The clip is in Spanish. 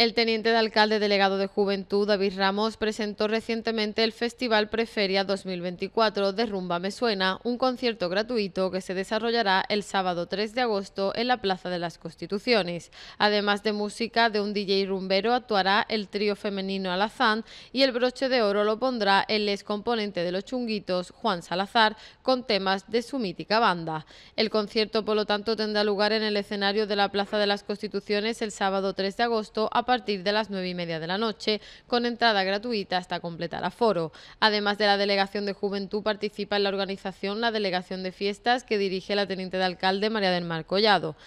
El teniente de alcalde delegado de Juventud, David Ramos, presentó recientemente el Festival Preferia 2024 de Rumba Me Suena, un concierto gratuito que se desarrollará el sábado 3 de agosto en la Plaza de las Constituciones. Además de música de un DJ rumbero, actuará el trío femenino Alazán y el broche de oro lo pondrá el ex componente de Los Chunguitos, Juan Salazar, con temas de su mítica banda. El concierto, por lo tanto, tendrá lugar en el escenario de la Plaza de las Constituciones el sábado 3 de agosto a partir de las nueve y media de la noche, con entrada gratuita hasta completar aforo. Además de la Delegación de Juventud, participa en la organización la Delegación de Fiestas que dirige la Teniente de Alcalde María del Mar Collado.